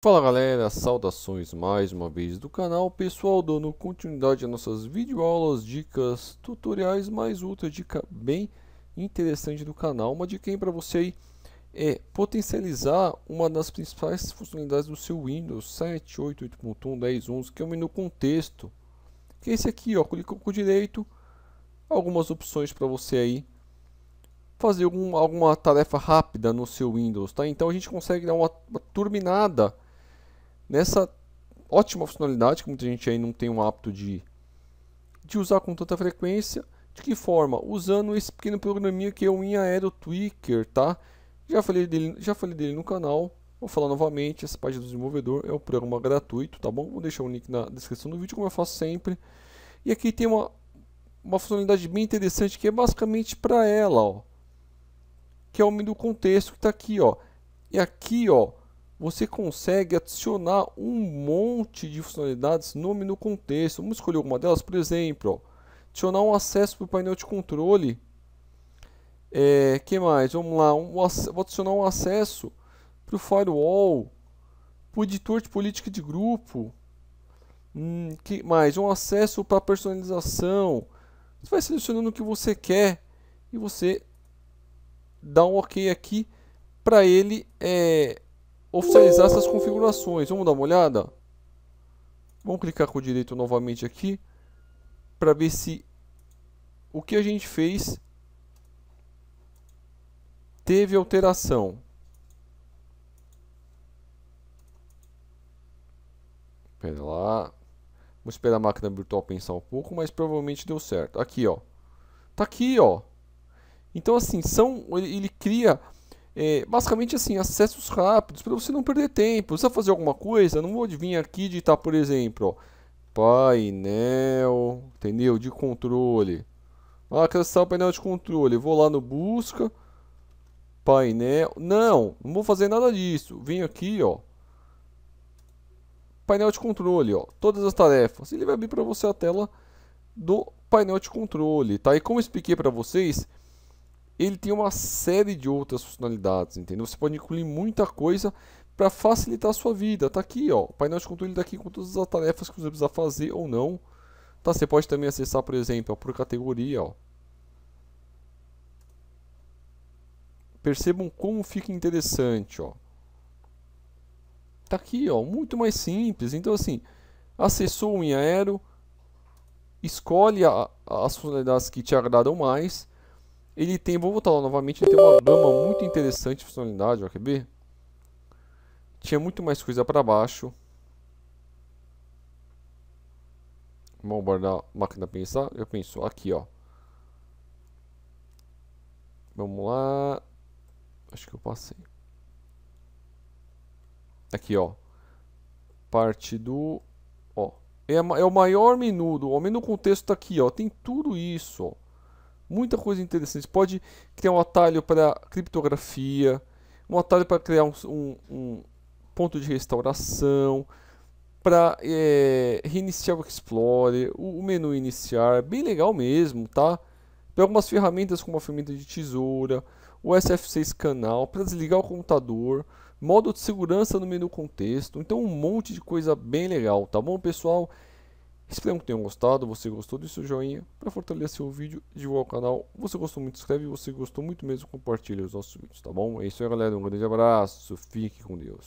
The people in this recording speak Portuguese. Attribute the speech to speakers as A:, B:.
A: Fala galera, saudações mais uma vez do canal Pessoal, dando continuidade às nossas videoaulas, dicas, tutoriais, mais outra dica bem interessante do canal Uma dica para você aí, é potencializar uma das principais funcionalidades do seu Windows 7, 8, 8.1, 10, 11 Que é o menu contexto Que é esse aqui, ó, clicou com o direito Algumas opções para você aí fazer algum, alguma tarefa rápida no seu Windows, tá? Então a gente consegue dar uma, uma turbinada nessa ótima funcionalidade que muita gente aí não tem um hábito de, de usar com tanta frequência. De que forma? Usando esse pequeno programinha que é o Inaero Tweaker, tá? Já falei, dele, já falei dele no canal, vou falar novamente, essa página do desenvolvedor é um programa gratuito, tá bom? Vou deixar o link na descrição do vídeo, como eu faço sempre. E aqui tem uma, uma funcionalidade bem interessante que é basicamente para ela, ó. Que é o menu contexto que tá aqui, ó. E aqui, ó, você consegue adicionar um monte de funcionalidades no menu contexto. Vamos escolher alguma delas, por exemplo, ó, adicionar um acesso para o painel de controle. É, que mais? Vamos lá, um, vou adicionar um acesso para o firewall, para o editor de política de grupo. Hum, que mais? Um acesso para personalização. Você vai selecionando o que você quer e você dá um OK aqui para ele é, oficializar essas configurações. Vamos dar uma olhada? Vamos clicar com o direito novamente aqui para ver se o que a gente fez teve alteração. Pera lá. Vou esperar a máquina virtual pensar um pouco, mas provavelmente deu certo. Aqui, ó. Tá aqui, ó. Então, assim, são, ele, ele cria é, basicamente assim, acessos rápidos, para você não perder tempo. Precisa fazer alguma coisa, não vou vir aqui e digitar, tá, por exemplo, ó, painel, entendeu? De controle. Ah, acessar o painel de controle. Vou lá no busca, painel. Não, não vou fazer nada disso. Venho aqui, ó. Painel de controle, ó. Todas as tarefas. Ele vai abrir para você a tela do painel de controle, tá? E como expliquei para vocês, ele tem uma série de outras funcionalidades, entendeu? Você pode incluir muita coisa para facilitar a sua vida. Tá aqui, ó, o painel de controle daqui tá com todas as tarefas que você precisa fazer ou não. Tá, você pode também acessar, por exemplo, ó, por categoria, ó. Percebam como fica interessante, ó. Tá aqui, ó, muito mais simples. Então assim, acessou o em aero, escolhe a, as funcionalidades que te agradam mais ele tem, vou voltar lá novamente, ele tem uma gama muito interessante de funcionalidade, ó, quer ver? Tinha muito mais coisa para baixo. Vamos guardar a máquina pensar. Eu penso aqui, ó. Vamos lá. Acho que eu passei. Aqui, ó. Parte do... Ó. É, é o maior menu. Do, o menu contexto tá aqui, ó. Tem tudo isso, ó. Muita coisa interessante. Pode criar um atalho para criptografia, um atalho para criar um, um, um ponto de restauração, para é, eh, reiniciar o Explorer, o, o menu iniciar, bem legal mesmo, tá? Para algumas ferramentas como a ferramenta de tesoura, o SF6 canal, para desligar o computador, modo de segurança no menu contexto, então um monte de coisa bem legal, tá bom pessoal? Espero que tenham gostado, você gostou, desse joinha. Para fortalecer o vídeo, divulga o canal. Você gostou muito, escreve. Você gostou muito mesmo, compartilha os nossos vídeos, tá bom? É isso aí, galera. Um grande abraço. Fique com Deus.